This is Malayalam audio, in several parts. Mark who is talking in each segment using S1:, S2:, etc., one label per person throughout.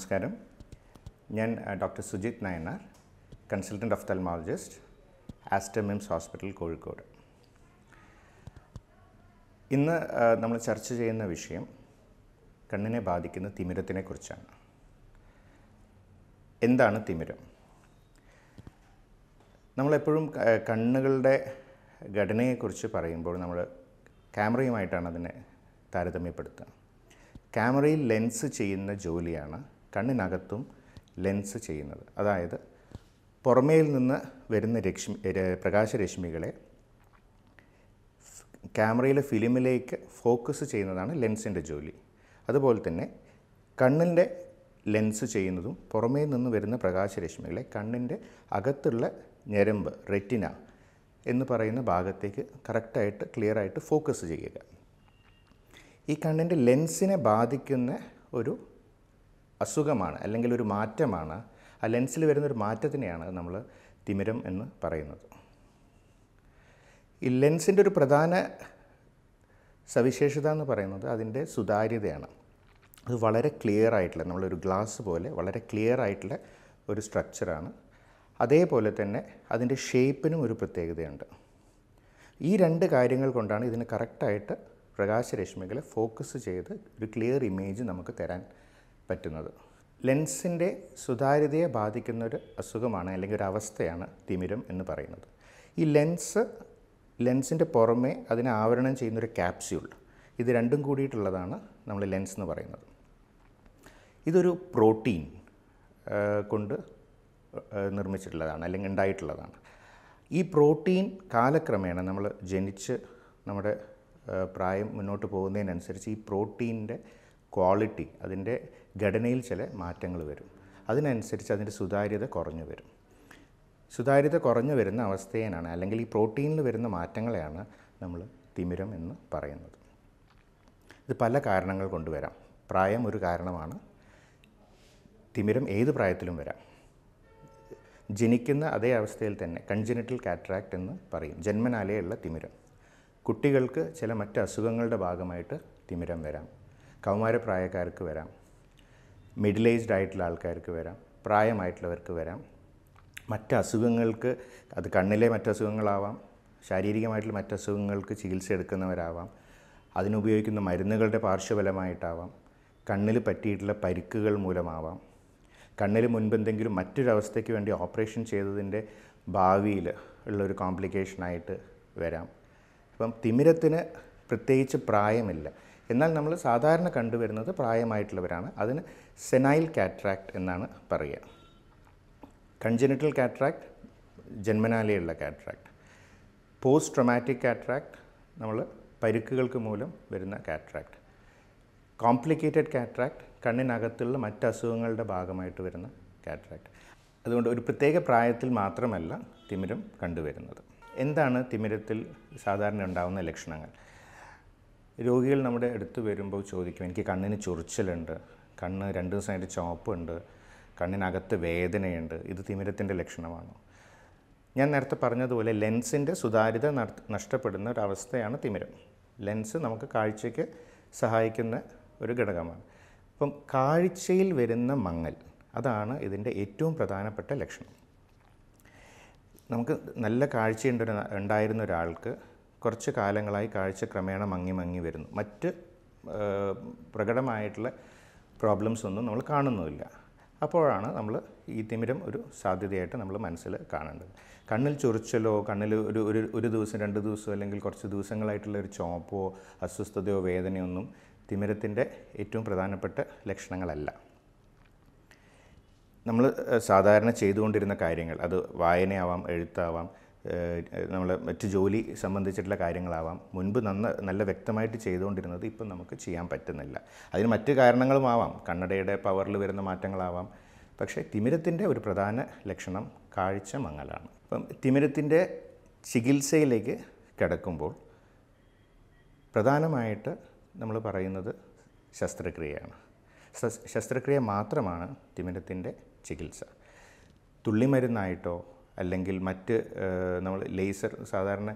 S1: നമസ്കാരം ഞാൻ doctor Sujith Nayanar of ophthalmologist Aster MIMS hospital Kozhikode ഇന്ന് നമ്മൾ ചർച്ച ചെയ്യുന്ന വിഷയം കണ്ണിനെ ബാധിക്കുന്ന തിമിരത്തിനെ കുറിച്ചാണ് എന്താണ് തിമിരം നമ്മളെപ്പോഴും കണ്ണുകളുടെ ഘടനയെക്കുറിച്ച് പറയുമ്പോൾ നമ്മൾ ക്യാമറയുമായിട്ടാണ് അതിനെ താരതമ്യപ്പെടുത്തുക ക്യാമറയിൽ ലെൻസ് ചെയ്യുന്ന ജോലിയാണ് കണ്ണിനകത്തും ലെൻസ് ചെയ്യുന്നത് അതായത് പുറമേയിൽ നിന്ന് വരുന്ന രശ്മി പ്രകാശരശ്മികളെ ക്യാമറയിലെ ഫിലിമിലേക്ക് ഫോക്കസ് ചെയ്യുന്നതാണ് ലെൻസിൻ്റെ ജോലി അതുപോലെ തന്നെ കണ്ണിൻ്റെ ലെൻസ് ചെയ്യുന്നതും പുറമേ നിന്ന് വരുന്ന പ്രകാശരശ്മികളെ കണ്ണിൻ്റെ അകത്തുള്ള ഞരമ്പ് റെറ്റിന എന്ന് പറയുന്ന ഭാഗത്തേക്ക് കറക്റ്റായിട്ട് ക്ലിയറായിട്ട് ഫോക്കസ് ചെയ്യുക ഈ കണ്ണിൻ്റെ ലെൻസിനെ ബാധിക്കുന്ന ഒരു അസുഖമാണ് അല്ലെങ്കിൽ ഒരു മാറ്റമാണ് ആ ലെൻസിൽ ഒരു മാറ്റത്തിനെയാണ് നമ്മൾ തിമിരം എന്ന് പറയുന്നത് ഈ ലെൻസിൻ്റെ ഒരു പ്രധാന സവിശേഷത എന്ന് പറയുന്നത് അതിൻ്റെ സുതാര്യതയാണ് അത് വളരെ ക്ലിയർ ആയിട്ടുള്ള നമ്മളൊരു ഗ്ലാസ് പോലെ വളരെ ക്ലിയർ ആയിട്ടുള്ള ഒരു സ്ട്രക്ചറാണ് അതേപോലെ തന്നെ അതിൻ്റെ ഷേപ്പിനും ഒരു പ്രത്യേകതയുണ്ട് ഈ രണ്ട് കാര്യങ്ങൾ കൊണ്ടാണ് ഇതിന് കറക്റ്റായിട്ട് പ്രകാശരശ്മികളെ ഫോക്കസ് ചെയ്ത് ഒരു ക്ലിയർ ഇമേജ് നമുക്ക് തരാൻ പറ്റുന്നത് ലെൻസിൻ്റെ സുതാര്യതയെ ബാധിക്കുന്ന ഒരു അസുഖമാണ് അല്ലെങ്കിൽ ഒരു അവസ്ഥയാണ് തിമിരം എന്ന് പറയുന്നത് ഈ ലെൻസ് ലെൻസിൻ്റെ പുറമേ അതിനെ ആവരണം ചെയ്യുന്നൊരു ക്യാപ്സ്യൂൾ ഇത് രണ്ടും കൂടിയിട്ടുള്ളതാണ് നമ്മൾ ലെൻസ് എന്ന് പറയുന്നത് ഇതൊരു പ്രോട്ടീൻ കൊണ്ട് നിർമ്മിച്ചിട്ടുള്ളതാണ് അല്ലെങ്കിൽ ഉണ്ടായിട്ടുള്ളതാണ് ഈ പ്രോട്ടീൻ കാലക്രമേണ നമ്മൾ ജനിച്ച് നമ്മുടെ പ്രായം മുന്നോട്ട് പോകുന്നതിനനുസരിച്ച് ഈ പ്രോട്ടീൻ്റെ ക്വാളിറ്റി അതിൻ്റെ ഘടനയിൽ ചില മാറ്റങ്ങൾ വരും അതിനനുസരിച്ച് അതിൻ്റെ സുതാര്യത കുറഞ്ഞു വരും സുതാര്യത കുറഞ്ഞു വരുന്ന അവസ്ഥയെയാണ് അല്ലെങ്കിൽ ഈ പ്രോട്ടീനിൽ വരുന്ന മാറ്റങ്ങളെയാണ് നമ്മൾ തിമിരം എന്ന് പറയുന്നത് ഇത് പല കാരണങ്ങൾ കൊണ്ടുവരാം പ്രായം ഒരു കാരണമാണ് തിമിരം ഏത് പ്രായത്തിലും വരാം ജനിക്കുന്ന അതേ അവസ്ഥയിൽ തന്നെ കൺജനിറ്റൽ കാറ്ററാക്റ്റ് എന്ന് പറയും ജന്മനാലയുള്ള തിമിരം കുട്ടികൾക്ക് ചില മറ്റ് അസുഖങ്ങളുടെ ഭാഗമായിട്ട് തിമിരം വരാം കൗമാരപ്രായക്കാർക്ക് വരാം മിഡിൽ ഏജ്ഡ് ആയിട്ടുള്ള ആൾക്കാർക്ക് വരാം പ്രായമായിട്ടുള്ളവർക്ക് വരാം മറ്റ് അസുഖങ്ങൾക്ക് അത് കണ്ണിലെ മറ്റസുഖങ്ങളാവാം ശാരീരികമായിട്ടുള്ള മറ്റസുഖങ്ങൾക്ക് ചികിത്സ എടുക്കുന്നവരാവാം അതിനുപയോഗിക്കുന്ന മരുന്നുകളുടെ പാർശ്വഫലമായിട്ടാവാം കണ്ണിൽ പറ്റിയിട്ടുള്ള പരിക്കുകൾ മൂലമാവാം കണ്ണിൽ മുൻപെന്തെങ്കിലും മറ്റൊരവസ്ഥയ്ക്ക് വേണ്ടി ഓപ്പറേഷൻ ചെയ്തതിൻ്റെ ഭാവിയിൽ ഉള്ളൊരു കോംപ്ലിക്കേഷനായിട്ട് വരാം അപ്പം തിമിരത്തിന് പ്രത്യേകിച്ച് പ്രായമില്ല എന്നാൽ നമ്മൾ സാധാരണ കണ്ടുവരുന്നത് പ്രായമായിട്ടുള്ളവരാണ് അതിന് സെനൈൽ കാറ്റ്രാക്ട് എന്നാണ് പറയുക കൺജനിറ്റൽ കാറ്റ്രാക്ട് ജന്മനാലയുള്ള കാറ്റ്രാക്ട് പോസ്റ്റ് ട്രൊമാറ്റിക് കാറ്റ്രാക്ട് നമ്മൾ പരുക്കുകൾക്ക് മൂലം വരുന്ന കാറ്റ്രാക്ട് കോംപ്ലിക്കേറ്റഡ് കാറ്റ്രാക്ട് കണ്ണിനകത്തുള്ള മറ്റ് അസുഖങ്ങളുടെ ഭാഗമായിട്ട് വരുന്ന കാറ്റ്രാക്ട് അതുകൊണ്ട് ഒരു പ്രത്യേക പ്രായത്തിൽ മാത്രമല്ല തിമിരം കണ്ടുവരുന്നത് എന്താണ് തിമിരത്തിൽ സാധാരണ ഉണ്ടാകുന്ന ലക്ഷണങ്ങൾ രോഗികൾ നമ്മുടെ അടുത്ത് വരുമ്പോൾ ചോദിക്കും എനിക്ക് കണ്ണിന് ചൊറിച്ചിലുണ്ട് കണ്ണ് രണ്ട് ദിവസമായിട്ട് ചോപ്പുണ്ട് കണ്ണിനകത്ത് വേദനയുണ്ട് ഇത് തിമിരത്തിൻ്റെ ലക്ഷണമാണ് ഞാൻ നേരത്തെ പറഞ്ഞതുപോലെ ലെൻസിൻ്റെ സുതാര്യത നഷ്ടപ്പെടുന്ന ഒരവസ്ഥയാണ് തിമിരം ലെൻസ് നമുക്ക് കാഴ്ചയ്ക്ക് സഹായിക്കുന്ന ഒരു ഘടകമാണ് അപ്പം കാഴ്ചയിൽ വരുന്ന മങ്ങൽ അതാണ് ഇതിൻ്റെ ഏറ്റവും പ്രധാനപ്പെട്ട ലക്ഷണം നമുക്ക് നല്ല കാഴ്ച ഉണ്ടായിരുന്ന ഒരാൾക്ക് കുറച്ച് കാലങ്ങളായി കാഴ്ച ക്രമേണ മങ്ങി മങ്ങി വരുന്നു മറ്റ് പ്രകടമായിട്ടുള്ള പ്രോബ്ലംസ് ഒന്നും നമ്മൾ കാണുന്നുമില്ല അപ്പോഴാണ് നമ്മൾ ഈ തിമിരം ഒരു സാധ്യതയായിട്ട് നമ്മൾ മനസ്സിൽ കാണേണ്ടത് കണ്ണിൽ ചൊറിച്ചലോ കണ്ണിൽ ഒരു ഒരു ഒരു ദിവസം രണ്ട് ദിവസമോ അല്ലെങ്കിൽ കുറച്ച് ദിവസങ്ങളായിട്ടുള്ള ഒരു ചോപ്പോ അസ്വസ്ഥതയോ വേദനയോ ഒന്നും തിമിരത്തിൻ്റെ ഏറ്റവും പ്രധാനപ്പെട്ട ലക്ഷണങ്ങളല്ല നമ്മൾ സാധാരണ ചെയ്തുകൊണ്ടിരുന്ന കാര്യങ്ങൾ അത് വായനയാവാം എഴുത്താവാം നമ്മളെ മറ്റ് ജോലി സംബന്ധിച്ചിട്ടുള്ള കാര്യങ്ങളാവാം മുൻപ് നന്ന നല്ല വ്യക്തമായിട്ട് ചെയ്തുകൊണ്ടിരുന്നത് ഇപ്പം നമുക്ക് ചെയ്യാൻ പറ്റുന്നില്ല അതിന് മറ്റ് കാരണങ്ങളുമാവാം കണ്ണടയുടെ പവറിൽ വരുന്ന മാറ്റങ്ങളാവാം പക്ഷേ തിമിരത്തിൻ്റെ ഒരു പ്രധാന ലക്ഷണം കാഴ്ച മങ്ങലാണ് അപ്പം തിമിരത്തിൻ്റെ ചികിത്സയിലേക്ക് കിടക്കുമ്പോൾ പ്രധാനമായിട്ട് നമ്മൾ പറയുന്നത് ശസ്ത്രക്രിയയാണ് ശസ്ത്രക്രിയ മാത്രമാണ് തിമിരത്തിൻ്റെ ചികിത്സ തുള്ളിമരുന്നായിട്ടോ അല്ലെങ്കിൽ മറ്റ് നമ്മൾ ലേസർ സാധാരണ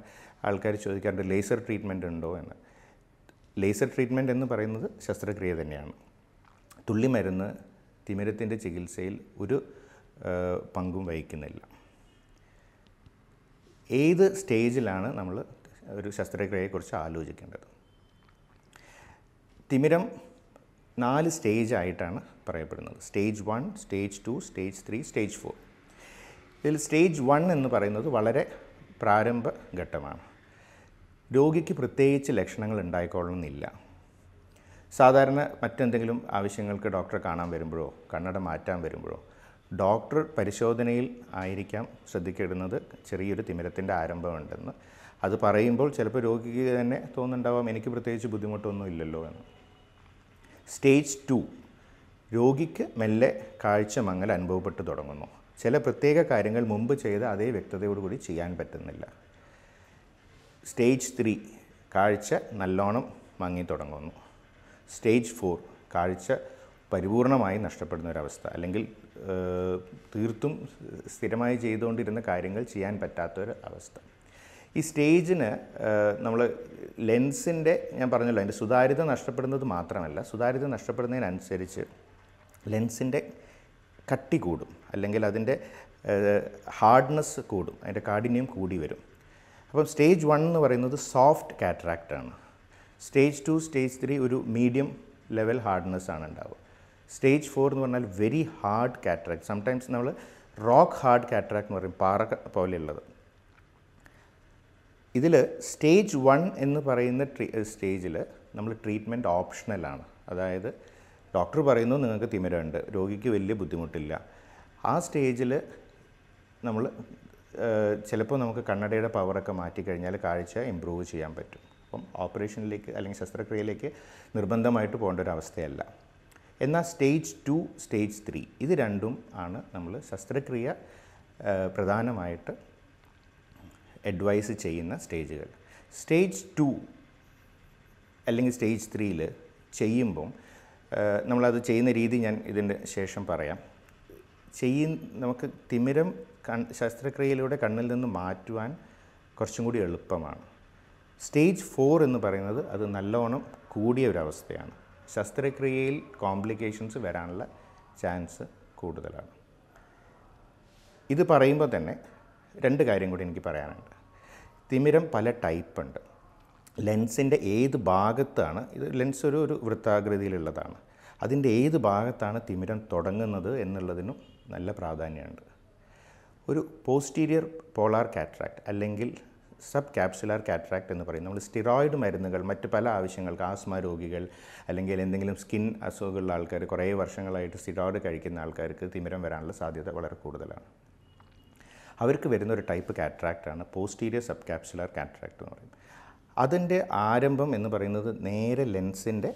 S1: ആൾക്കാർ ചോദിക്കാറുണ്ട് ലേസർ ട്രീറ്റ്മെൻറ്റ് ഉണ്ടോ എന്ന് ലേസർ ട്രീറ്റ്മെൻ്റ് എന്ന് പറയുന്നത് ശസ്ത്രക്രിയ തന്നെയാണ് തുള്ളിമരുന്ന് തിമിരത്തിൻ്റെ ചികിത്സയിൽ ഒരു പങ്കും വഹിക്കുന്നില്ല ഏത് സ്റ്റേജിലാണ് നമ്മൾ ഒരു ശസ്ത്രക്രിയയെക്കുറിച്ച് ആലോചിക്കേണ്ടത് തിമിരം നാല് സ്റ്റേജായിട്ടാണ് പറയപ്പെടുന്നത് stage one stage two stage three stage four ഇതിൽ സ്റ്റേജ് വൺ എന്ന് പറയുന്നത് വളരെ പ്രാരംഭ ഘട്ടമാണ് രോഗിക്ക് പ്രത്യേകിച്ച് ലക്ഷണങ്ങൾ ഉണ്ടായിക്കൊള്ളണമെന്നില്ല സാധാരണ മറ്റെന്തെങ്കിലും ആവശ്യങ്ങൾക്ക് ഡോക്ടറെ കാണാൻ വരുമ്പോഴോ കണ്ണട മാറ്റാൻ വരുമ്പോഴോ ഡോക്ടർ പരിശോധനയിൽ ആയിരിക്കാം ശ്രദ്ധിക്കപ്പെടുന്നത് ചെറിയൊരു തിമിരത്തിൻ്റെ ആരംഭമുണ്ടെന്ന് അത് പറയുമ്പോൾ ചിലപ്പോൾ രോഗിക്ക് തന്നെ തോന്നുന്നുണ്ടാവാം എനിക്ക് പ്രത്യേകിച്ച് ബുദ്ധിമുട്ടൊന്നും ഇല്ലല്ലോ എന്ന് സ്റ്റേജ് ടു രോഗിക്ക് മെല്ലെ കാഴ്ച മങ്ങൽ അനുഭവപ്പെട്ടു തുടങ്ങുന്നു ചില പ്രത്യേക കാര്യങ്ങൾ മുമ്പ് ചെയ്ത് അതേ വ്യക്തതയോടുകൂടി ചെയ്യാൻ പറ്റുന്നില്ല സ്റ്റേജ് ത്രീ കാഴ്ച നല്ലോണം മങ്ങി തുടങ്ങുന്നു സ്റ്റേജ് ഫോർ കാഴ്ച പരിപൂർണമായി നഷ്ടപ്പെടുന്ന ഒരവസ്ഥ അല്ലെങ്കിൽ തീർത്തും സ്ഥിരമായി ചെയ്തുകൊണ്ടിരുന്ന കാര്യങ്ങൾ ചെയ്യാൻ പറ്റാത്തൊരു അവസ്ഥ ഈ സ്റ്റേജിന് നമ്മൾ ലെൻസിൻ്റെ ഞാൻ പറഞ്ഞല്ലോ അതിൻ്റെ സുതാര്യത നഷ്ടപ്പെടുന്നത് മാത്രമല്ല സുതാര്യത നഷ്ടപ്പെടുന്നതിനനുസരിച്ച് ലെൻസിൻ്റെ കട്ടി കൂടും അല്ലെങ്കിൽ അതിൻ്റെ ഹാർഡ്നെസ് കൂടും അതിൻ്റെ കാഠിന്യം കൂടി വരും അപ്പം സ്റ്റേജ് വൺ എന്ന് പറയുന്നത് സോഫ്റ്റ് കാറ്ററാക്റ്റാണ് സ്റ്റേജ് ടു സ്റ്റേജ് ത്രീ ഒരു മീഡിയം ലെവൽ ഹാർഡ്നെസ് ആണ് ഉണ്ടാവുക സ്റ്റേജ് ഫോർ എന്ന് പറഞ്ഞാൽ വെരി ഹാർഡ് കാറ്ററാക്ട് സംടൈംസ് നമ്മൾ റോക്ക് ഹാർഡ് കാറ്ററാക്ട് എന്ന് പറയും പാറ പോലെയുള്ളത് ഇതിൽ സ്റ്റേജ് വൺ എന്ന് പറയുന്ന സ്റ്റേജിൽ നമ്മൾ ട്രീറ്റ്മെൻറ്റ് ഓപ്ഷണലാണ് അതായത് ഡോക്ടർ പറയുന്നു നിങ്ങൾക്ക് തിമിരമുണ്ട് രോഗിക്ക് വലിയ ബുദ്ധിമുട്ടില്ല ആ സ്റ്റേജിൽ നമ്മൾ ചിലപ്പോൾ നമുക്ക് കണ്ണടയുടെ പവറൊക്കെ മാറ്റിക്കഴിഞ്ഞാൽ കാഴ്ച ഇമ്പ്രൂവ് ചെയ്യാൻ പറ്റും അപ്പം ഓപ്പറേഷനിലേക്ക് അല്ലെങ്കിൽ ശസ്ത്രക്രിയയിലേക്ക് നിർബന്ധമായിട്ട് പോകേണ്ട ഒരു അവസ്ഥയല്ല എന്നാൽ സ്റ്റേജ് ടു സ്റ്റേജ് ത്രീ ഇത് രണ്ടും ആണ് നമ്മൾ ശസ്ത്രക്രിയ പ്രധാനമായിട്ട് അഡ്വൈസ് ചെയ്യുന്ന സ്റ്റേജുകൾ സ്റ്റേജ് ടു അല്ലെങ്കിൽ സ്റ്റേജ് ത്രീയിൽ ചെയ്യുമ്പം നമ്മളത് ചെയ്യുന്ന രീതി ഞാൻ ഇതിൻ്റെ ശേഷം പറയാം ചെയ്യ നമുക്ക് തിമിരം കൺ ശസ്ത്രക്രിയയിലൂടെ കണ്ണിൽ നിന്ന് മാറ്റുവാൻ കുറച്ചും കൂടി എളുപ്പമാണ് സ്റ്റേജ് ഫോർ എന്ന് പറയുന്നത് അത് നല്ലോണം കൂടിയ ഒരവസ്ഥയാണ് ശസ്ത്രക്രിയയിൽ കോംപ്ലിക്കേഷൻസ് വരാനുള്ള ചാൻസ് കൂടുതലാണ് ഇത് പറയുമ്പോൾ തന്നെ രണ്ട് കാര്യം കൂടി എനിക്ക് പറയാനുണ്ട് തിമിരം പല ടൈപ്പ് ഉണ്ട് ലെൻസിൻ്റെ ഏത് ഭാഗത്താണ് ഇത് ലെൻസ് ഒരു ഒരു വൃത്താകൃതിയിലുള്ളതാണ് അതിൻ്റെ ഏത് ഭാഗത്താണ് തിമിരം തുടങ്ങുന്നത് എന്നുള്ളതിനും നല്ല പ്രാധാന്യമുണ്ട് ഒരു പോസ്റ്റീരിയർ പോളാർ കാറ്ററാക്ട് അല്ലെങ്കിൽ സബ് ക്യാപ്സുലാർ കാറ്ററാക്ട് എന്ന് പറയും നമ്മൾ സ്റ്റിറോയിഡ് മരുന്നുകൾ മറ്റ് പല ആവശ്യങ്ങൾക്ക് ആസ്മ രോഗികൾ അല്ലെങ്കിൽ എന്തെങ്കിലും സ്കിൻ അസുഖമുള്ള ആൾക്കാർ കുറേ വർഷങ്ങളായിട്ട് സ്റ്റിറോയിഡ് കഴിക്കുന്ന ആൾക്കാർക്ക് തിമിരം വരാനുള്ള സാധ്യത വളരെ കൂടുതലാണ് അവർക്ക് വരുന്ന ഒരു ടൈപ്പ് കാറ്ററാക്റ്റാണ് പോസ്റ്റീരിയർ സബ് ക്യാപ്സുലാർ കാറ്ററാക്ട് എന്ന് പറയും അതിൻ്റെ ആരംഭം എന്ന് പറയുന്നത് നേരെ ലെൻസിൻ്റെ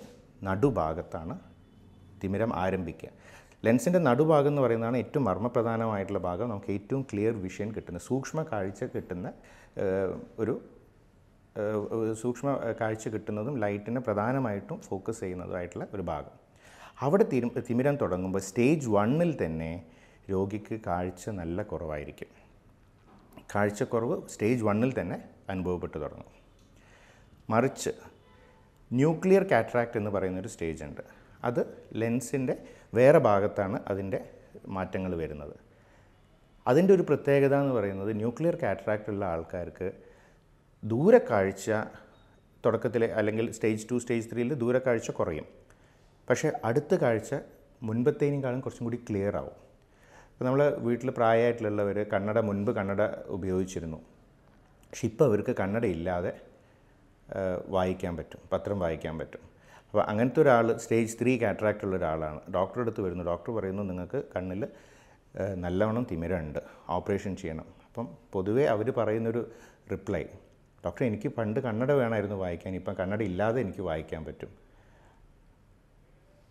S1: നടുഭാഗത്താണ് തിമിരം ആരംഭിക്കുക ലെൻസിൻ്റെ നടുഭാഗം എന്ന് പറയുന്നതാണ് ഏറ്റവും മർമ്മപ്രധാനമായിട്ടുള്ള ഭാഗം നമുക്ക് ഏറ്റവും ക്ലിയർ വിഷൻ കിട്ടുന്ന സൂക്ഷ്മ കാഴ്ച കിട്ടുന്ന ഒരു സൂക്ഷ്മ കാഴ്ച കിട്ടുന്നതും ലൈറ്റിനെ പ്രധാനമായിട്ടും ഫോക്കസ് ചെയ്യുന്നതുമായിട്ടുള്ള ഒരു ഭാഗം അവിടെ തിരു തിമിരം തുടങ്ങുമ്പോൾ സ്റ്റേജ് വണ്ണിൽ തന്നെ രോഗിക്ക് കാഴ്ച നല്ല കുറവായിരിക്കും കാഴ്ചക്കുറവ് സ്റ്റേജ് വണ്ണിൽ തന്നെ അനുഭവപ്പെട്ടു തുടങ്ങും മറിച്ച് ന്യൂക്ലിയർ കാറ്ററാക്റ്റ് എന്ന് പറയുന്നൊരു സ്റ്റേജ് ഉണ്ട് അത് ലെൻസിൻ്റെ വേറെ ഭാഗത്താണ് അതിൻ്റെ മാറ്റങ്ങൾ വരുന്നത് അതിൻ്റെ ഒരു പ്രത്യേകത എന്ന് പറയുന്നത് ന്യൂക്ലിയർ കാറ്ററാക്റ്റ് ഉള്ള ആൾക്കാർക്ക് ദൂരക്കാഴ്ച തുടക്കത്തിലെ അല്ലെങ്കിൽ സ്റ്റേജ് ടു സ്റ്റേജ് ത്രീയിൽ ദൂരക്കാഴ്ച കുറയും പക്ഷേ അടുത്ത കാഴ്ച മുൻപത്തേനേക്കാളും കുറച്ചും കൂടി ക്ലിയർ ആവും ഇപ്പോൾ നമ്മൾ വീട്ടിൽ പ്രായമായിട്ടുള്ളവർ കണ്ണട മുൻപ് കണ്ണട ഉപയോഗിച്ചിരുന്നു പക്ഷെ ഇപ്പോൾ അവർക്ക് കണ്ണട ഇല്ലാതെ വായിക്കാൻ പറ്റും പത്രം വായിക്കാൻ പറ്റും അപ്പോൾ അങ്ങനത്തെ ഒരാൾ സ്റ്റേജ് ത്രീ ഉള്ള ഒരാളാണ് ഡോക്ടറെ അടുത്ത് വരുന്നു ഡോക്ടർ പറയുന്നു നിങ്ങൾക്ക് കണ്ണിൽ നല്ലവണ്ണം തിമിരുണ്ട് ഓപ്പറേഷൻ ചെയ്യണം അപ്പം പൊതുവേ അവർ പറയുന്നൊരു റിപ്ലൈ ഡോക്ടർ എനിക്ക് പണ്ട് കണ്ണട വേണമായിരുന്നു വായിക്കാൻ ഇപ്പം കണ്ണട ഇല്ലാതെ എനിക്ക് വായിക്കാൻ പറ്റും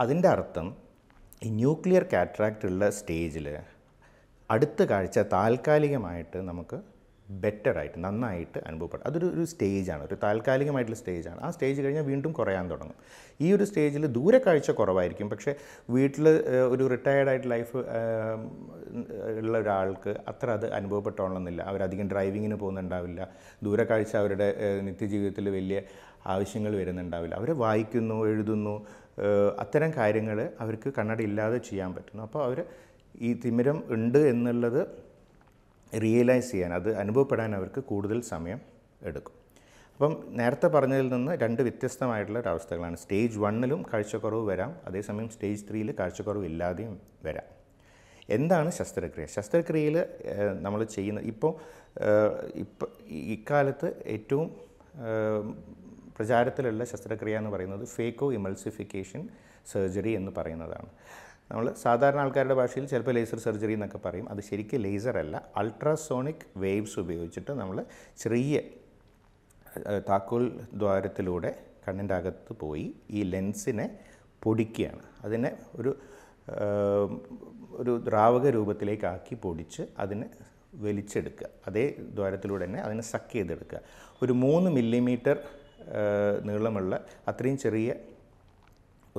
S1: അതിൻ്റെ അർത്ഥം ഈ ന്യൂക്ലിയർ കാട്രാക്റ്റ് ഉള്ള സ്റ്റേജിൽ അടുത്ത കാഴ്ച താൽക്കാലികമായിട്ട് നമുക്ക് ബെറ്ററായിട്ട് നന്നായിട്ട് അനുഭവപ്പെടും അതൊരു ഒരു സ്റ്റേജാണ് ഒരു താൽക്കാലികമായിട്ടുള്ള സ്റ്റേജാണ് ആ സ്റ്റേജ് കഴിഞ്ഞാൽ വീണ്ടും കുറയാൻ തുടങ്ങും ഈ ഒരു സ്റ്റേജിൽ ദൂരക്കാഴ്ച കുറവായിരിക്കും പക്ഷേ വീട്ടിൽ ഒരു റിട്ടയേർഡ് ആയിട്ട് ലൈഫ് ഉള്ള ഒരാൾക്ക് അത്ര അത് അനുഭവപ്പെട്ടോളന്നില്ല അവരധികം ഡ്രൈവിങ്ങിന് പോകുന്നുണ്ടാവില്ല ദൂരക്കാഴ്ച അവരുടെ നിത്യജീവിതത്തിൽ വലിയ ആവശ്യങ്ങൾ വരുന്നുണ്ടാവില്ല അവർ വായിക്കുന്നു എഴുതുന്നു അത്തരം കാര്യങ്ങൾ അവർക്ക് കണ്ണട ഇല്ലാതെ ചെയ്യാൻ പറ്റുന്നു അപ്പോൾ അവർ ഈ തിമിരം ഉണ്ട് എന്നുള്ളത് റിയലൈസ് ചെയ്യാൻ അത് അനുഭവപ്പെടാൻ അവർക്ക് കൂടുതൽ സമയം എടുക്കും അപ്പം നേരത്തെ പറഞ്ഞതിൽ നിന്ന് രണ്ട് വ്യത്യസ്തമായിട്ടുള്ള അവസ്ഥകളാണ് സ്റ്റേജ് വണ്ണിലും കാഴ്ചക്കുറവ് വരാം അതേസമയം സ്റ്റേജ് ത്രീയിൽ കാഴ്ചക്കുറവ് ഇല്ലാതെയും വരാം എന്താണ് ശസ്ത്രക്രിയ ശസ്ത്രക്രിയയിൽ നമ്മൾ ചെയ്യുന്ന ഇപ്പോൾ ഇപ്പം ഇക്കാലത്ത് ഏറ്റവും പ്രചാരത്തിലുള്ള ശസ്ത്രക്രിയ എന്ന് പറയുന്നത് ഫേക്കോ ഇമൾസിഫിക്കേഷൻ സർജറി എന്ന് പറയുന്നതാണ് നമ്മൾ സാധാരണ ആൾക്കാരുടെ ഭാഷയിൽ ചിലപ്പോൾ ലേസർ സർജറി എന്നൊക്കെ പറയും അത് ശരിക്കും ലേസറല്ല അൾട്രാസോണിക് വേവ്സ് ഉപയോഗിച്ചിട്ട് നമ്മൾ ചെറിയ താക്കോൽ ദ്വാരത്തിലൂടെ കണ്ണിൻ്റെ അകത്ത് പോയി ഈ ലെൻസിനെ പൊടിക്കുകയാണ് അതിനെ ഒരു ഒരു ദ്രാവക രൂപത്തിലേക്കാക്കി പൊടിച്ച് അതിനെ വലിച്ചെടുക്കുക അതേ ദ്വാരത്തിലൂടെ തന്നെ അതിനെ സക്ക് ചെയ്തെടുക്കുക ഒരു മൂന്ന് മില്ലിമീറ്റർ നീളമുള്ള അത്രയും ചെറിയ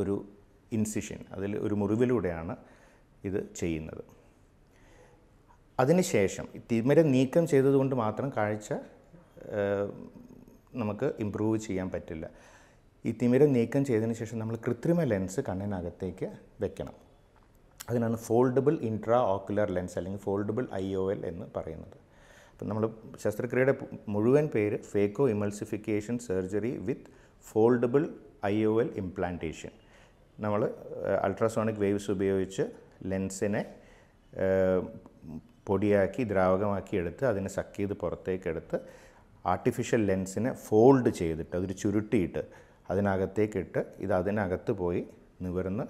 S1: ഒരു ഇൻസിഷൻ അതിൽ ഒരു മുറിവിലൂടെയാണ് ഇത് ചെയ്യുന്നത് അതിനുശേഷം തിമിരം നീക്കം ചെയ്തതുകൊണ്ട് മാത്രം കാഴ്ച നമുക്ക് ഇമ്പ്രൂവ് ചെയ്യാൻ പറ്റില്ല ഈ തിമിരം നീക്കം ചെയ്തതിന് ശേഷം നമ്മൾ കൃത്രിമ ലെൻസ് കണ്ണിനകത്തേക്ക് വെക്കണം അതിനാണ് ഫോൾഡബിൾ ഇൻട്രാ ഓക്കുലർ ലെൻസ് അല്ലെങ്കിൽ ഫോൾഡബിൾ ഐ ഒ എൽ എന്ന് പറയുന്നത് അപ്പം നമ്മൾ ശസ്ത്രക്രിയയുടെ മുഴുവൻ പേര് phaco emulsification surgery with foldable I O L implantation നമ്മൾ അൾട്രാസോണിക് വേവ്സ് ഉപയോഗിച്ച് ലെൻസിനെ പൊടിയാക്കി ദ്രാവകമാക്കി എടുത്ത് അതിനെ സക്ക് ചെയ്ത് പുറത്തേക്കെടുത്ത് ആർട്ടിഫിഷ്യൽ ലെൻസിനെ ഫോൾഡ് ചെയ്തിട്ട് അതൊരു ചുരുട്ടിയിട്ട് അതിനകത്തേക്കിട്ട് ഇത് അതിനകത്ത് പോയി നിവർന്ന്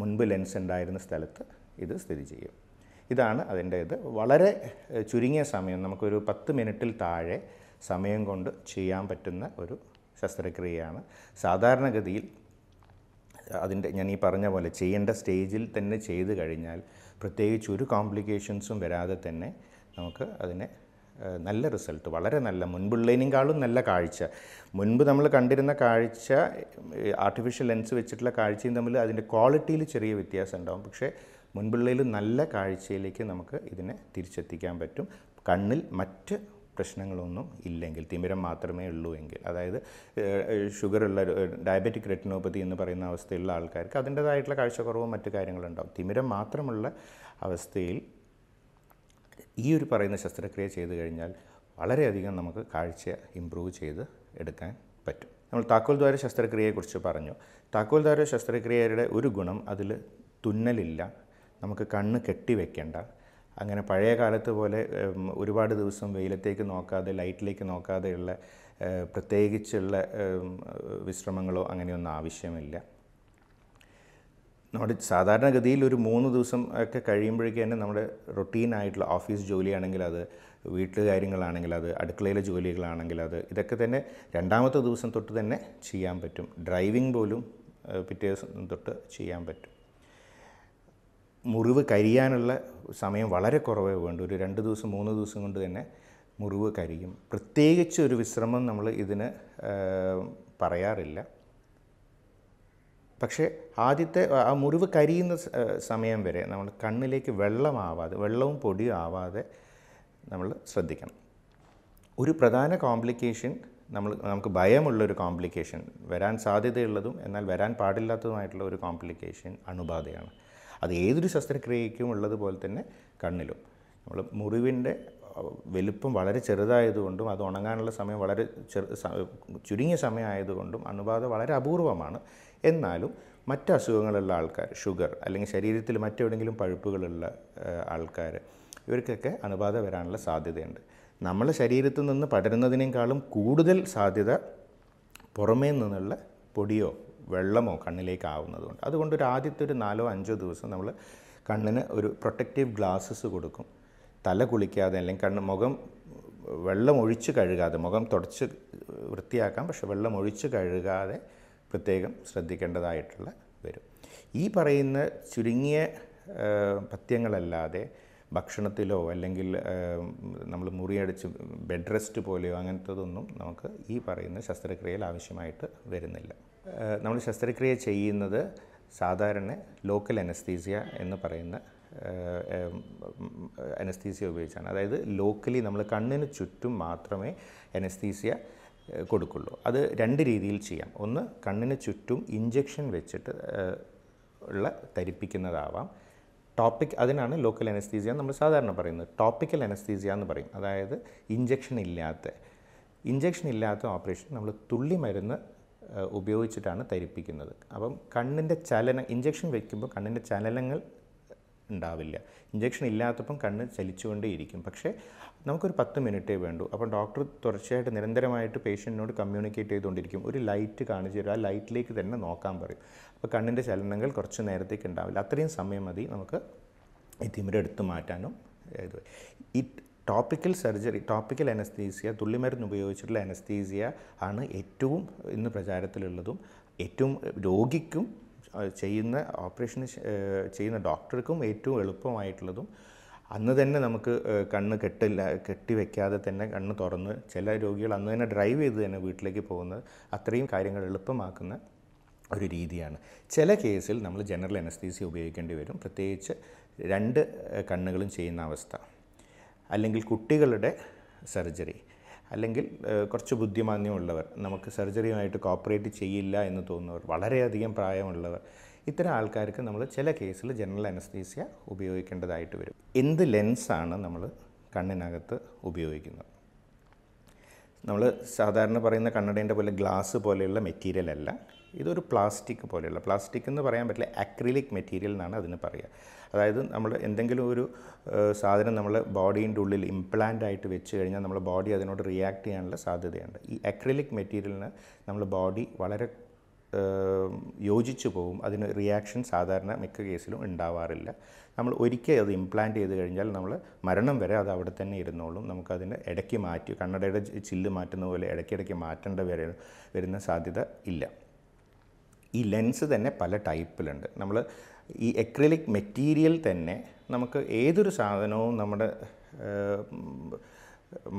S1: മുൻപ് ലെൻസ് ഉണ്ടായിരുന്ന സ്ഥലത്ത് ഇത് സ്ഥിതി ചെയ്യും ഇതാണ് അതിൻ്റെ ഇത് വളരെ ചുരുങ്ങിയ സമയം നമുക്കൊരു പത്ത് മിനിറ്റിൽ താഴെ സമയം കൊണ്ട് ചെയ്യാൻ പറ്റുന്ന ഒരു ശസ്ത്രക്രിയയാണ് സാധാരണഗതിയിൽ അതിൻ്റെ ഞാൻ ഈ പറഞ്ഞ പോലെ ചെയ്യേണ്ട സ്റ്റേജിൽ തന്നെ ചെയ്ത് കഴിഞ്ഞാൽ പ്രത്യേകിച്ച് ഒരു കോംപ്ലിക്കേഷൻസും വരാതെ തന്നെ നമുക്ക് അതിനെ നല്ല റിസൾട്ട് വളരെ നല്ല മുൻപുള്ളതിനേക്കാളും നല്ല കാഴ്ച മുൻപ് നമ്മൾ കണ്ടിരുന്ന കാഴ്ച ആർട്ടിഫിഷ്യൽ ലെൻസ് വെച്ചിട്ടുള്ള കാഴ്ചയും തമ്മിൽ അതിൻ്റെ ക്വാളിറ്റിയിൽ ചെറിയ വ്യത്യാസം ഉണ്ടാവും പക്ഷേ മുൻപുള്ളതിൽ നല്ല കാഴ്ചയിലേക്ക് നമുക്ക് ഇതിനെ തിരിച്ചെത്തിക്കാൻ പറ്റും കണ്ണിൽ മറ്റ് പ്രശ്നങ്ങളൊന്നും ഇല്ലെങ്കിൽ തിമിരം മാത്രമേ ഉള്ളൂ എങ്കിൽ അതായത് ഷുഗറുള്ള ഡയബറ്റിക് റെറ്റിനോപ്പതി എന്ന് പറയുന്ന അവസ്ഥയുള്ള ആൾക്കാർക്ക് അതിൻ്റേതായിട്ടുള്ള കാഴ്ചക്കുറവും മറ്റു കാര്യങ്ങളുണ്ടാവും തിമിരം മാത്രമുള്ള അവസ്ഥയിൽ ഈ ഒരു പറയുന്ന ശസ്ത്രക്രിയ ചെയ്തു കഴിഞ്ഞാൽ വളരെയധികം നമുക്ക് കാഴ്ച ഇമ്പ്രൂവ് ചെയ്ത് എടുക്കാൻ പറ്റും നമ്മൾ താക്കോൽദ്വാര ശസ്ത്രക്രിയയെക്കുറിച്ച് പറഞ്ഞു താക്കോൽദ്വാര ശസ്ത്രക്രിയയുടെ ഒരു ഗുണം അതിൽ തുന്നലില്ല നമുക്ക് കണ്ണ് കെട്ടിവെക്കേണ്ട അങ്ങനെ പഴയ കാലത്ത് പോലെ ഒരുപാട് ദിവസം വെയിലത്തേക്ക് നോക്കാതെ ലൈറ്റിലേക്ക് നോക്കാതെയുള്ള പ്രത്യേകിച്ചുള്ള വിശ്രമങ്ങളോ അങ്ങനെയൊന്നും ആവശ്യമില്ല നമ്മുടെ സാധാരണഗതിയിൽ ഒരു മൂന്ന് ദിവസം ഒക്കെ കഴിയുമ്പോഴേക്കും തന്നെ നമ്മുടെ റൊട്ടീനായിട്ടുള്ള ഓഫീസ് ജോലിയാണെങ്കിൽ അത് വീട്ടിലെ കാര്യങ്ങളാണെങ്കിൽ അത് അടുക്കളയിലെ ജോലികളാണെങ്കിൽ അത് ഇതൊക്കെ തന്നെ രണ്ടാമത്തെ ദിവസം തൊട്ട് തന്നെ ചെയ്യാൻ പറ്റും ഡ്രൈവിംഗ് പോലും പിറ്റേ ദിവസം തൊട്ട് ചെയ്യാൻ പറ്റും മുറിവ് കരിയാനുള്ള സമയം വളരെ കുറവേ വേണ്ടൂ ഒരു രണ്ട് ദിവസം മൂന്ന് ദിവസം കൊണ്ട് തന്നെ മുറിവ് കരിയും പ്രത്യേകിച്ച് ഒരു വിശ്രമം നമ്മൾ ഇതിന് പറയാറില്ല പക്ഷേ ആദ്യത്തെ ആ മുറിവ് കരിയുന്ന സമയം വരെ നമ്മൾ കണ്ണിലേക്ക് വെള്ളമാവാതെ വെള്ളവും പൊടിയും ആവാതെ നമ്മൾ ശ്രദ്ധിക്കണം ഒരു പ്രധാന കോംപ്ലിക്കേഷൻ നമ്മൾ നമുക്ക് ഭയമുള്ളൊരു കോംപ്ലിക്കേഷൻ വരാൻ സാധ്യതയുള്ളതും എന്നാൽ വരാൻ പാടില്ലാത്തതുമായിട്ടുള്ള ഒരു കോംപ്ലിക്കേഷൻ അണുബാധയാണ് അത് ഏതൊരു ശസ്ത്രക്രിയയ്ക്കും ഉള്ളതുപോലെ തന്നെ കണ്ണിലും നമ്മൾ മുറിവിൻ്റെ വലുപ്പം വളരെ ചെറുതായതുകൊണ്ടും അത് ഉണങ്ങാനുള്ള സമയം വളരെ ചെറു ചുരുങ്ങിയ സമയമായതുകൊണ്ടും അണുബാധ വളരെ അപൂർവമാണ് എന്നാലും മറ്റ് അസുഖങ്ങളുള്ള ആൾക്കാർ ഷുഗർ അല്ലെങ്കിൽ ശരീരത്തിൽ മറ്റെവിടെങ്കിലും പഴുപ്പുകളുള്ള ആൾക്കാർ ഇവർക്കൊക്കെ അണുബാധ വരാനുള്ള സാധ്യതയുണ്ട് നമ്മളെ ശരീരത്തിൽ നിന്ന് പടരുന്നതിനേക്കാളും കൂടുതൽ സാധ്യത പുറമേ നിന്നുള്ള പൊടിയോ വെള്ളമോ കണ്ണിലേക്ക് ആവുന്നതുകൊണ്ട് അതുകൊണ്ട് ഒരു ആദ്യത്തെ ഒരു നാലോ അഞ്ചോ ദിവസം നമ്മൾ കണ്ണിന് ഒരു പ്രൊട്ടക്റ്റീവ് ഗ്ലാസ്സസ് കൊടുക്കും തല കുളിക്കാതെ അല്ലെങ്കിൽ കണ്ണ് മുഖം വെള്ളം ഒഴിച്ച് കഴുകാതെ മുഖം തുടച്ച് വൃത്തിയാക്കാം പക്ഷേ വെള്ളം ഒഴിച്ച് കഴുകാതെ പ്രത്യേകം ശ്രദ്ധിക്കേണ്ടതായിട്ടുള്ള വരും ഈ പറയുന്ന ചുരുങ്ങിയ പഥ്യങ്ങളല്ലാതെ ഭക്ഷണത്തിലോ അല്ലെങ്കിൽ നമ്മൾ മുറിയടിച്ച് ബെഡ് റെസ്റ്റ് പോലെയോ അങ്ങനത്തതൊന്നും നമുക്ക് ഈ പറയുന്ന ശസ്ത്രക്രിയയിൽ ആവശ്യമായിട്ട് വരുന്നില്ല നമ്മൾ ശസ്ത്രക്രിയ ചെയ്യുന്നത് സാധാരണ ലോക്കൽ അനസ്തീസിയ എന്ന് പറയുന്ന അനസ്തീസിയ ഉപയോഗിച്ചാണ് അതായത് ലോക്കലി നമ്മൾ കണ്ണിന് ചുറ്റും മാത്രമേ അനസ്തീസിയ കൊടുക്കുള്ളൂ അത് രണ്ട് രീതിയിൽ ചെയ്യാം ഒന്ന് കണ്ണിന് ചുറ്റും ഇഞ്ചക്ഷൻ വെച്ചിട്ട് ഉള്ള ധരിപ്പിക്കുന്നതാവാം ടോപ്പിക് അതിനാണ് ലോക്കൽ അനസ്തീസിയ നമ്മൾ സാധാരണ പറയുന്നത് ടോപ്പിക്കൽ അനസ്തീസിയ എന്ന് പറയും അതായത് ഇഞ്ചക്ഷൻ ഇല്ലാത്ത ഇഞ്ചക്ഷൻ ഇല്ലാത്ത ഓപ്പറേഷൻ നമ്മൾ തുള്ളി മരുന്ന് ഉപയോഗിച്ചിട്ടാണ് തരിപ്പിക്കുന്നത് അപ്പം കണ്ണിൻ്റെ ചലനം ഇഞ്ചക്ഷൻ വയ്ക്കുമ്പോൾ കണ്ണിൻ്റെ ചലനങ്ങൾ ഉണ്ടാവില്ല ഇഞ്ചക്ഷൻ ഇല്ലാത്തപ്പം കണ്ണ് ചലിച്ചുകൊണ്ടേയിരിക്കും പക്ഷേ നമുക്കൊരു പത്ത് മിനിറ്റേ വേണ്ടു അപ്പം ഡോക്ടർ തുടർച്ചയായിട്ട് നിരന്തരമായിട്ട് പേഷ്യൻറ്റിനോട് കമ്മ്യൂണിക്കേറ്റ് ചെയ്തുകൊണ്ടിരിക്കും ഒരു ലൈറ്റ് കാണിച്ചു തരും ആ ലൈറ്റിലേക്ക് തന്നെ നോക്കാൻ പറയും അപ്പോൾ കണ്ണിൻ്റെ ചലനങ്ങൾ കുറച്ച് നേരത്തേക്ക് ഉണ്ടാവില്ല അത്രയും സമയം മതി നമുക്ക് ഈ തിമിരെടുത്ത് മാറ്റാനും ഇത് ടോപ്പിക്കൽ സർജറി ടോപ്പിക്കൽ അനസ്തീസിയ തുള്ളിമരുന്ന് ഉപയോഗിച്ചിട്ടുള്ള അനസ്തീസിയ ആണ് ഏറ്റവും ഇന്ന് പ്രചാരത്തിലുള്ളതും ഏറ്റവും രോഗിക്കും ചെയ്യുന്ന ഓപ്പറേഷൻ ചെയ്യുന്ന ഡോക്ടർക്കും ഏറ്റവും എളുപ്പമായിട്ടുള്ളതും അന്ന് തന്നെ നമുക്ക് കണ്ണ് കെട്ടില്ല കെട്ടിവെക്കാതെ തന്നെ കണ്ണ് തുറന്ന് ചില രോഗികൾ അന്ന് തന്നെ ഡ്രൈവ് ചെയ്ത് തന്നെ വീട്ടിലേക്ക് പോകുന്നത് അത്രയും കാര്യങ്ങൾ എളുപ്പമാക്കുന്ന ഒരു രീതിയാണ് ചില കേസിൽ നമ്മൾ ജനറൽ അനസ്തീസിയ ഉപയോഗിക്കേണ്ടി വരും പ്രത്യേകിച്ച് രണ്ട് കണ്ണുകളും ചെയ്യുന്ന അവസ്ഥ അല്ലെങ്കിൽ കുട്ടികളുടെ സർജറി അല്ലെങ്കിൽ കുറച്ച് ബുദ്ധിമാന്യമുള്ളവർ നമുക്ക് സർജറിയുമായിട്ട് കോപ്പറേറ്റ് ചെയ്യില്ല എന്ന് തോന്നുന്നവർ വളരെയധികം പ്രായമുള്ളവർ ഇത്തരം ആൾക്കാർക്ക് നമ്മൾ ചില കേസിൽ ജനറൽ അനസ്തീസ്യ ഉപയോഗിക്കേണ്ടതായിട്ട് വരും എന്ത് ലെൻസാണ് നമ്മൾ കണ്ണിനകത്ത് ഉപയോഗിക്കുന്നത് നമ്മൾ സാധാരണ പറയുന്ന കണ്ണടേൻ്റെ പോലെ ഗ്ലാസ് പോലെയുള്ള മെറ്റീരിയൽ അല്ല ഇതൊരു പ്ലാസ്റ്റിക് പോലെയുള്ള പ്ലാസ്റ്റിക് എന്ന് പറയാൻ പറ്റില്ല അക്രിലിക് മെറ്റീരിയൽ എന്നാണ് അതിന് പറയുക അതായത് നമ്മൾ എന്തെങ്കിലും ഒരു സാധനം നമ്മൾ ബോഡീൻ്റെ ഉള്ളിൽ ഇംപ്ലാൻ്റ് ആയിട്ട് വെച്ച് കഴിഞ്ഞാൽ നമ്മൾ ബോഡി അതിനോട് റിയാക്ട് ചെയ്യാനുള്ള സാധ്യതയുണ്ട് ഈ അക്രിലിക് മെറ്റീരിയലിന് നമ്മൾ ബോഡി വളരെ യോജിച്ചു പോകും അതിന് റിയാക്ഷൻ സാധാരണ മിക്ക കേസിലും ഉണ്ടാവാറില്ല നമ്മൾ ഒരിക്കൽ അത് ഇംപ്ലാന്റ് ചെയ്ത് കഴിഞ്ഞാൽ നമ്മൾ മരണം വരെ അത് അവിടെ തന്നെ ഇരുന്നോളും നമുക്കതിന് ഇടയ്ക്ക് മാറ്റി കണ്ണടയുടെ ചില്ല് മാറ്റുന്ന പോലെ ഇടയ്ക്കിടയ്ക്ക് മാറ്റേണ്ട വരെ വരുന്ന സാധ്യത ഇല്ല ഈ ലെൻസ് തന്നെ പല ടൈപ്പിലുണ്ട് നമ്മൾ ഈ എക്രിലിക് മെറ്റീരിയൽ തന്നെ നമുക്ക് ഏതൊരു സാധനവും നമ്മുടെ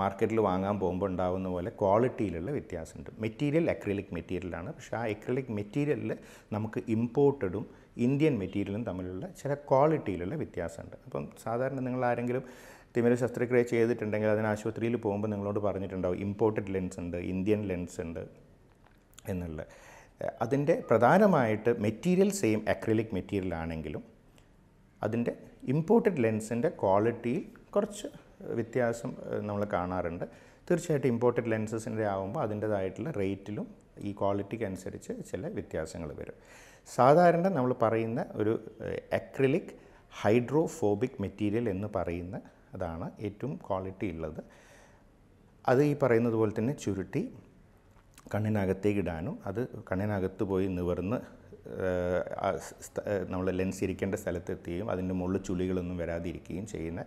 S1: മാർക്കറ്റിൽ വാങ്ങാൻ പോകുമ്പോൾ ഉണ്ടാകുന്ന പോലെ ക്വാളിറ്റിയിലുള്ള വ്യത്യാസമുണ്ട് മെറ്റീരിയൽ അക്രിലിക് മെറ്റീരിയലാണ് പക്ഷേ ആ അക്രിലിക് മെറ്റീരിയലിൽ നമുക്ക് ഇമ്പോർട്ടഡും ഇന്ത്യൻ മെറ്റീരിയലും തമ്മിലുള്ള ചില ക്വാളിറ്റിയിലുള്ള വ്യത്യാസമുണ്ട് അപ്പം സാധാരണ നിങ്ങൾ ആരെങ്കിലും തിമിര ശസ്ത്രക്രിയ ചെയ്തിട്ടുണ്ടെങ്കിൽ അതിന് ആശുപത്രിയിൽ പോകുമ്പോൾ നിങ്ങളോട് പറഞ്ഞിട്ടുണ്ടാവും ഇമ്പോർട്ടഡ് ലെൻസ് ഉണ്ട് ഇന്ത്യൻ ലെൻസ് ഉണ്ട് എന്നുള്ളത് അതിൻ്റെ പ്രധാനമായിട്ട് മെറ്റീരിയൽ സെയിം അക്രിലിക് മെറ്റീരിയൽ ആണെങ്കിലും അതിൻ്റെ ഇമ്പോർട്ടഡ് ലെൻസിൻ്റെ ക്വാളിറ്റിയിൽ കുറച്ച് വ്യത്യാസം നമ്മൾ കാണാറുണ്ട് തീർച്ചയായിട്ടും ഇമ്പോർട്ടഡ് ലെൻസസിൻ്റെ ആകുമ്പോൾ അതിൻ്റേതായിട്ടുള്ള റേറ്റിലും ഈ ക്വാളിറ്റിക്ക് അനുസരിച്ച് ചില വ്യത്യാസങ്ങൾ വരും സാധാരണ നമ്മൾ പറയുന്ന ഒരു അക്രിലിക് ഹൈഡ്രോഫോബിക് മെറ്റീരിയൽ എന്ന് പറയുന്ന അതാണ് ഏറ്റവും ക്വാളിറ്റി ഉള്ളത് അത് ഈ പറയുന്നത് പോലെ തന്നെ ചുരുട്ടി കണ്ണിനകത്തേക്ക് ഇടാനും അത് കണ്ണിനകത്ത് പോയി നിവർന്ന് നമ്മൾ ലെൻസ് ഇരിക്കേണ്ട സ്ഥലത്തെത്തുകയും അതിൻ്റെ മുകളിൽ ചുളികളൊന്നും വരാതിരിക്കുകയും ചെയ്യുന്ന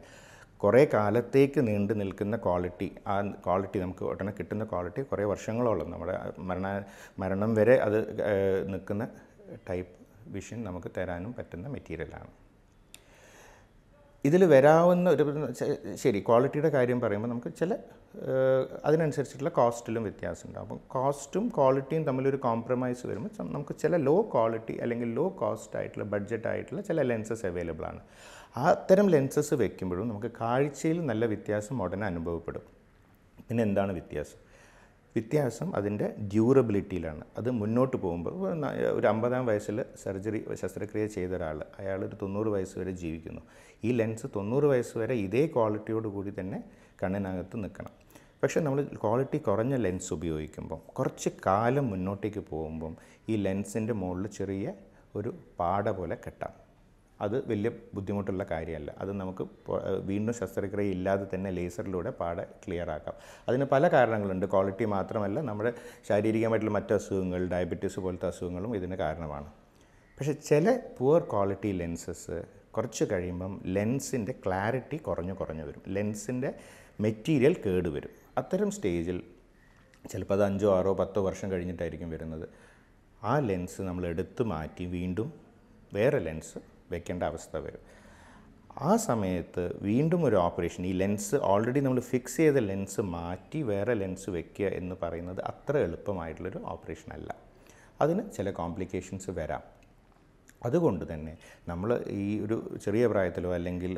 S1: കുറേ കാലത്തേക്ക് നീണ്ടു നിൽക്കുന്ന ക്വാളിറ്റി ആ ക്വാളിറ്റി നമുക്ക് ഉടനെ കിട്ടുന്ന ക്വാളിറ്റി കുറേ വർഷങ്ങളോളം നമ്മുടെ മരണ മരണം വരെ അത് നിൽക്കുന്ന ടൈപ്പ് വിഷൻ നമുക്ക് തരാനും പറ്റുന്ന മെറ്റീരിയലാണ് ഇതിൽ വരാവുന്ന ഒരു ശരി ക്വാളിറ്റിയുടെ കാര്യം പറയുമ്പോൾ നമുക്ക് ചില അതിനനുസരിച്ചിട്ടുള്ള കോസ്റ്റിലും വ്യത്യാസം ഉണ്ടാകും അപ്പം കോസ്റ്റും ക്വാളിറ്റിയും തമ്മിലൊരു കോംപ്രമൈസ് വരുമ്പോൾ നമുക്ക് ചില ലോ ക്വാളിറ്റി അല്ലെങ്കിൽ ലോ കോസ്റ്റ് ആയിട്ടുള്ള ബഡ്ജറ്റ് ആയിട്ടുള്ള ചില ലെൻസസ് അവൈലബിൾ ആണ് അത്തരം ലെൻസസ് വെക്കുമ്പോഴും നമുക്ക് കാഴ്ചയിൽ നല്ല വ്യത്യാസം ഉടനെ അനുഭവപ്പെടും പിന്നെ എന്താണ് വ്യത്യാസം വ്യത്യാസം അതിൻ്റെ ഡ്യൂറബിലിറ്റിയിലാണ് അത് മുന്നോട്ട് പോകുമ്പോൾ ഒരു അമ്പതാം വയസ്സിൽ സർജറി ശസ്ത്രക്രിയ ചെയ്ത ഒരാൾ അയാൾ ഒരു തൊണ്ണൂറ് വയസ്സ് വരെ ജീവിക്കുന്നു ഈ ലെൻസ് തൊണ്ണൂറ് വയസ്സ് വരെ ഇതേ ക്വാളിറ്റിയോട് കൂടി തന്നെ കണ്ണിനകത്ത് നിൽക്കണം പക്ഷേ നമ്മൾ ക്വാളിറ്റി കുറഞ്ഞ ലെൻസ് ഉപയോഗിക്കുമ്പം കുറച്ച് കാലം മുന്നോട്ടേക്ക് പോകുമ്പം ഈ ലെൻസിൻ്റെ മുകളിൽ ചെറിയ ഒരു പാട പോലെ കെട്ടാം അത് വലിയ ബുദ്ധിമുട്ടുള്ള കാര്യമല്ല അത് നമുക്ക് വീണ്ടും ശസ്ത്രക്രിയ ഇല്ലാതെ തന്നെ ലേസറിലൂടെ പാടെ ക്ലിയർ ആക്കാം അതിന് പല കാരണങ്ങളുണ്ട് ക്വാളിറ്റി മാത്രമല്ല നമ്മുടെ ശാരീരികമായിട്ടുള്ള മറ്റ് അസുഖങ്ങൾ ഡയബറ്റീസ് പോലത്തെ അസുഖങ്ങളും ഇതിന് കാരണമാണ് പക്ഷേ ചില പുവർ ക്വാളിറ്റി ലെൻസസ് കുറച്ച് കഴിയുമ്പം ലെൻസിൻ്റെ ക്ലാരിറ്റി കുറഞ്ഞു കുറഞ്ഞു വരും ലെൻസിൻ്റെ മെറ്റീരിയൽ കേടുവരും അത്തരം സ്റ്റേജിൽ ചിലപ്പോൾ അത് അഞ്ചോ ആറോ പത്തോ വർഷം കഴിഞ്ഞിട്ടായിരിക്കും വരുന്നത് ആ ലെൻസ് നമ്മൾ എടുത്തു മാറ്റി വീണ്ടും വേറെ ലെൻസ് വെക്കേണ്ട അവസ്ഥ വരും ആ സമയത്ത് വീണ്ടും ഒരു ഓപ്പറേഷൻ ഈ ലെൻസ് ഓൾറെഡി നമ്മൾ ഫിക്സ് ചെയ്ത ലെൻസ് മാറ്റി വേറെ ലെൻസ് വെക്കുക എന്ന് പറയുന്നത് അത്ര എളുപ്പമായിട്ടുള്ളൊരു ഓപ്പറേഷൻ അല്ല അതിന് ചില കോംപ്ലിക്കേഷൻസ് വരാം അതുകൊണ്ട് തന്നെ നമ്മൾ ഈ ഒരു ചെറിയ പ്രായത്തിലോ അല്ലെങ്കിൽ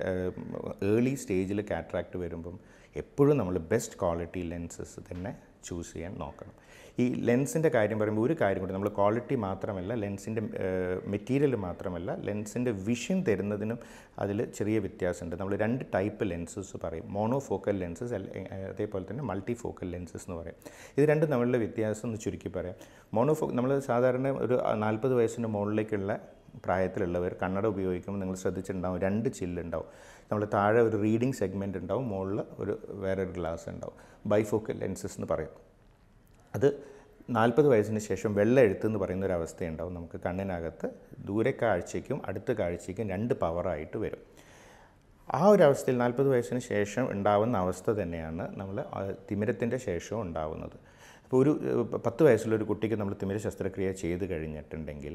S1: ഏർലി സ്റ്റേജിൽ കാട്രാക്ട് വരുമ്പം എപ്പോഴും നമ്മൾ ബെസ്റ്റ് ക്വാളിറ്റി ലെൻസസ് തന്നെ ചൂസ് ചെയ്യാൻ നോക്കണം ഈ ലെൻസിൻ്റെ കാര്യം പറയുമ്പോൾ ഒരു കാര്യം കൂടി നമ്മൾ ക്വാളിറ്റി മാത്രമല്ല ലെൻസിൻ്റെ മെറ്റീരിയൽ മാത്രമല്ല ലെൻസിൻ്റെ വിഷൻ തരുന്നതിനും അതിൽ ചെറിയ വ്യത്യാസമുണ്ട് നമ്മൾ രണ്ട് ടൈപ്പ് ലെൻസസ് പറയും മോണോഫോക്കൽ ലെൻസസ് അതേപോലെ തന്നെ മൾട്ടി ഫോക്കൽ ലെൻസസ് എന്ന് പറയും ഇത് രണ്ടും തമ്മിലുള്ള വ്യത്യാസം എന്ന് ചുരുക്കി പറയാം ഫോ നമ്മൾ സാധാരണ ഒരു നാൽപ്പത് വയസ്സിന് മുകളിലേക്കുള്ള പ്രായത്തിലുള്ളവർ കണ്ണട ഉപയോഗിക്കുമ്പോൾ നിങ്ങൾ ശ്രദ്ധിച്ചിട്ടുണ്ടാവും രണ്ട് ചില്ലുണ്ടാവും നമ്മൾ താഴെ ഒരു റീഡിംഗ് സെഗ്മെൻ്റ് ഉണ്ടാവും മുകളിൽ ഒരു വേറൊരു ഗ്ലാസ് ഉണ്ടാവും ബൈഫോക്കൽ ലെൻസസ് എന്ന് പറയും അത് നാൽപ്പത് വയസ്സിന് ശേഷം വെള്ളെഴുത്ത് എന്ന് പറയുന്ന ഒരു അവസ്ഥയുണ്ടാവും നമുക്ക് കണ്ണിനകത്ത് ദൂരെ കാഴ്ചയ്ക്കും അടുത്ത കാഴ്ചയ്ക്കും രണ്ട് പവറായിട്ട് വരും ആ ഒരു അവസ്ഥയിൽ നാൽപ്പത് വയസ്സിന് ശേഷം ഉണ്ടാവുന്ന അവസ്ഥ തന്നെയാണ് നമ്മൾ തിമിരത്തിൻ്റെ ശേഷവും ഉണ്ടാവുന്നത് അപ്പോൾ ഒരു പത്ത് വയസ്സുള്ള ഒരു കുട്ടിക്ക് നമ്മൾ തിമിര ശസ്ത്രക്രിയ ചെയ്ത് കഴിഞ്ഞിട്ടുണ്ടെങ്കിൽ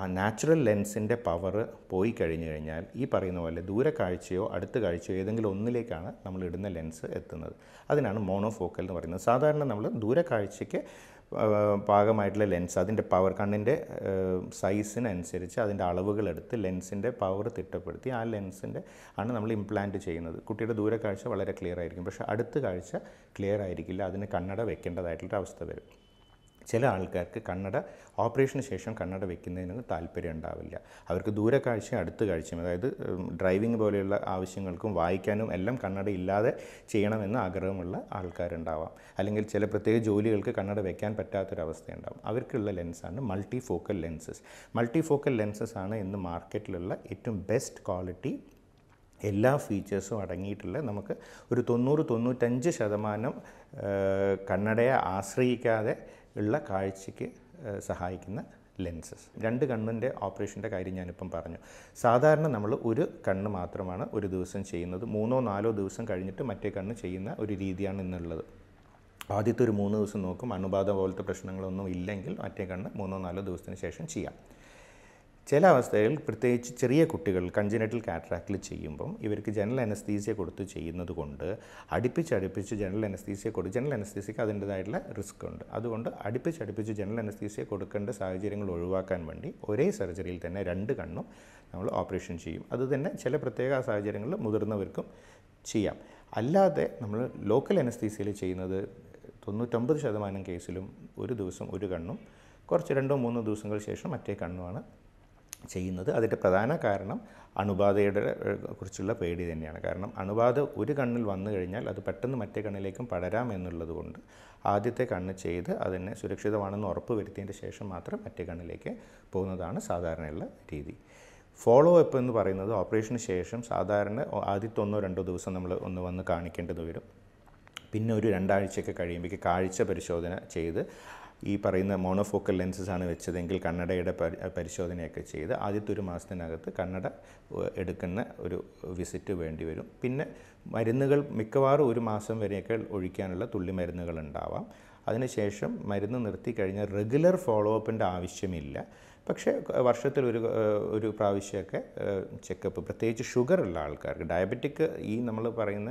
S1: ആ നാച്ചുറൽ ലെൻസിൻ്റെ പവർ പോയി കഴിഞ്ഞു കഴിഞ്ഞാൽ ഈ പറയുന്ന പോലെ ദൂരക്കാഴ്ചയോ അടുത്ത കാഴ്ചയോ ഏതെങ്കിലും ഒന്നിലേക്കാണ് നമ്മൾ ഇടുന്ന ലെൻസ് എത്തുന്നത് അതിനാണ് മോണോഫോക്കൽ എന്ന് പറയുന്നത് സാധാരണ നമ്മൾ ദൂരക്കാഴ്ചയ്ക്ക് പാകമായിട്ടുള്ള ലെൻസ് അതിൻ്റെ പവർ കണ്ണിൻ്റെ സൈസിനനുസരിച്ച് അതിൻ്റെ അളവുകളെടുത്ത് ലെൻസിൻ്റെ പവർ തിട്ടപ്പെടുത്തി ആ ലെൻസിൻ്റെ ആണ് നമ്മൾ ഇംപ്ലാന്റ് ചെയ്യുന്നത് കുട്ടിയുടെ ദൂരക്കാഴ്ച വളരെ ക്ലിയർ ആയിരിക്കും പക്ഷേ അടുത്ത കാഴ്ച ക്ലിയർ ആയിരിക്കില്ല അതിന് കണ്ണട വെക്കേണ്ടതായിട്ടുള്ളൊരു അവസ്ഥ വരും ചില ആൾക്കാർക്ക് കണ്ണട ഓപ്പറേഷന് ശേഷം കണ്ണട വെക്കുന്നതിന് താല്പര്യം ഉണ്ടാവില്ല അവർക്ക് ദൂരക്കാഴ്ചയും അടുത്ത കാഴ്ചയും അതായത് ഡ്രൈവിംഗ് പോലെയുള്ള ആവശ്യങ്ങൾക്കും വായിക്കാനും എല്ലാം കണ്ണട ഇല്ലാതെ ചെയ്യണമെന്ന് ആഗ്രഹമുള്ള ആൾക്കാരുണ്ടാവാം അല്ലെങ്കിൽ ചില പ്രത്യേക ജോലികൾക്ക് കണ്ണട വെക്കാൻ പറ്റാത്തൊരവസ്ഥയുണ്ടാവും അവർക്കുള്ള ലെൻസാണ് multifocal lenses multifocal lenses ആണ് ഇന്ന് മാർക്കറ്റിലുള്ള ഏറ്റവും ബെസ്റ്റ് ക്വാളിറ്റി എല്ലാ ഫീച്ചേഴ്സും അടങ്ങിയിട്ടുള്ള നമുക്ക് ഒരു തൊണ്ണൂറ് തൊണ്ണൂറ്റഞ്ച് ശതമാനം കണ്ണടയെ ആശ്രയിക്കാതെ ഉള്ള കാഴ്ചയ്ക്ക് സഹായിക്കുന്ന ലെൻസസ് രണ്ട് കണ്ണിൻ്റെ ഓപ്പറേഷൻ്റെ കാര്യം ഞാനിപ്പം പറഞ്ഞു സാധാരണ നമ്മൾ ഒരു കണ്ണ് മാത്രമാണ് ഒരു ദിവസം ചെയ്യുന്നത് മൂന്നോ നാലോ ദിവസം കഴിഞ്ഞിട്ട് മറ്റേ കണ്ണ് ചെയ്യുന്ന ഒരു രീതിയാണ് ഇന്നുള്ളത് ആദ്യത്തെ ഒരു മൂന്ന് ദിവസം നോക്കും അണുബാധ പോലത്തെ പ്രശ്നങ്ങളൊന്നും ഇല്ലെങ്കിൽ മറ്റേ കണ്ണ് മൂന്നോ നാലോ ദിവസത്തിന് ശേഷം ചെയ്യാം ചില അവസ്ഥകളിൽ പ്രത്യേകിച്ച് ചെറിയ കുട്ടികൾ കൺജനറ്റൽ കാറ്ററാക്റ്റിൽ ചെയ്യുമ്പം ഇവർക്ക് ജനറൽ അനസ്തീസിയ കൊടുത്ത് ചെയ്യുന്നത് കൊണ്ട് അടുപ്പിച്ചടുപ്പിച്ച് ജനറൽ അനസ്തീസിയ കൊടുത്ത് ജനറൽ അനസ്തീസിയക്ക് അതിൻ്റെതായിട്ടുള്ള റിസ്ക് ഉണ്ട് അതുകൊണ്ട് അടുപ്പിച്ചടുപ്പിച്ച് ജനറൽ അനസ്തീസിയ കൊടുക്കേണ്ട സാഹചര്യങ്ങൾ ഒഴിവാക്കാൻ വേണ്ടി ഒരേ സർജറിയിൽ തന്നെ രണ്ട് കണ്ണും നമ്മൾ ഓപ്പറേഷൻ ചെയ്യും അതുതന്നെ ചില പ്രത്യേക സാഹചര്യങ്ങളിൽ മുതിർന്നവർക്കും ചെയ്യാം അല്ലാതെ നമ്മൾ ലോക്കൽ അനസ്തീസിയയിൽ ചെയ്യുന്നത് തൊണ്ണൂറ്റൊമ്പത് ശതമാനം കേസിലും ഒരു ദിവസം ഒരു കണ്ണും കുറച്ച് രണ്ടോ മൂന്നോ ദിവസങ്ങൾക്ക് ശേഷം മറ്റേ കണ്ണുമാണ് ചെയ്യുന്നത് അതിൻ്റെ പ്രധാന കാരണം അണുബാധയുടെ കുറിച്ചുള്ള പേടി തന്നെയാണ് കാരണം അണുബാധ ഒരു കണ്ണിൽ വന്നു കഴിഞ്ഞാൽ അത് പെട്ടെന്ന് മറ്റേ കണ്ണിലേക്കും പടരാം എന്നുള്ളത് കൊണ്ട് ആദ്യത്തെ കണ്ണ് ചെയ്ത് അതിനെ സുരക്ഷിതമാണെന്ന് ഉറപ്പ് വരുത്തിയതിൻ്റെ ശേഷം മാത്രം മറ്റേ കണ്ണിലേക്ക് പോകുന്നതാണ് സാധാരണയുള്ള രീതി ഫോളോ അപ്പ് എന്ന് പറയുന്നത് ഓപ്പറേഷന് ശേഷം സാധാരണ ആദ്യത്തെ ഒന്നോ രണ്ടോ ദിവസം നമ്മൾ ഒന്ന് വന്ന് കാണിക്കേണ്ടത് വരും പിന്നെ ഒരു രണ്ടാഴ്ചയൊക്കെ കഴിയുമ്പോഴേക്ക് കാഴ്ച പരിശോധന ചെയ്ത് ഈ പറയുന്ന മോണോഫോക്കൽ ലെൻസസ് ആണ് വെച്ചതെങ്കിൽ കണ്ണടയുടെ പരിശോധനയൊക്കെ ചെയ്ത് ആദ്യത്തെ ഒരു മാസത്തിനകത്ത് കണ്ണട എടുക്കുന്ന ഒരു വിസിറ്റ് വേണ്ടി വരും പിന്നെ മരുന്നുകൾ മിക്കവാറും ഒരു മാസം വരെയൊക്കെ ഒഴിക്കാനുള്ള തുള്ളി മരുന്നുകൾ ഉണ്ടാവാം അതിനുശേഷം മരുന്ന് നിർത്തി കഴിഞ്ഞാൽ റെഗുലർ ഫോളോ അപ്പിൻ്റെ ആവശ്യമില്ല പക്ഷേ വർഷത്തിൽ ഒരു ഒരു പ്രാവശ്യമൊക്കെ ചെക്കപ്പ് പ്രത്യേകിച്ച് ഷുഗർ ഉള്ള ആൾക്കാർക്ക് ഡയബറ്റിക് ഈ നമ്മൾ പറയുന്ന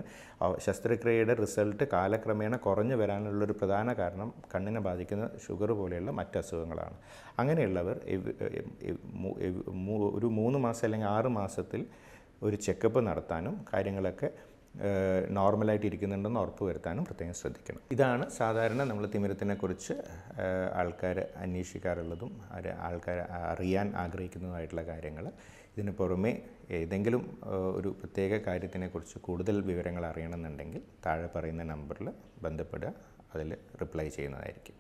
S1: ശസ്ത്രക്രിയയുടെ റിസൾട്ട് കാലക്രമേണ കുറഞ്ഞു വരാനുള്ളൊരു പ്രധാന കാരണം കണ്ണിനെ ബാധിക്കുന്ന ഷുഗർ പോലെയുള്ള മറ്റ് അസുഖങ്ങളാണ് അങ്ങനെയുള്ളവർ ഒരു മൂന്ന് മാസം അല്ലെങ്കിൽ ആറ് മാസത്തിൽ ഒരു ചെക്കപ്പ് നടത്താനും കാര്യങ്ങളൊക്കെ നോർമലായിട്ട് ഇരിക്കുന്നുണ്ടെന്ന് ഉറപ്പ് വരുത്താനും പ്രത്യേകം ശ്രദ്ധിക്കണം ഇതാണ് സാധാരണ നമ്മൾ തിമിരത്തിനെക്കുറിച്ച് ആൾക്കാർ അന്വേഷിക്കാറുള്ളതും ആൾക്കാർ അറിയാൻ ആഗ്രഹിക്കുന്നതുമായിട്ടുള്ള കാര്യങ്ങൾ ഇതിന് പുറമെ ഏതെങ്കിലും ഒരു പ്രത്യേക കാര്യത്തിനെക്കുറിച്ച് കൂടുതൽ വിവരങ്ങൾ അറിയണമെന്നുണ്ടെങ്കിൽ താഴെ പറയുന്ന നമ്പറിൽ ബന്ധപ്പെടുക അതിൽ റിപ്ലൈ ചെയ്യുന്നതായിരിക്കും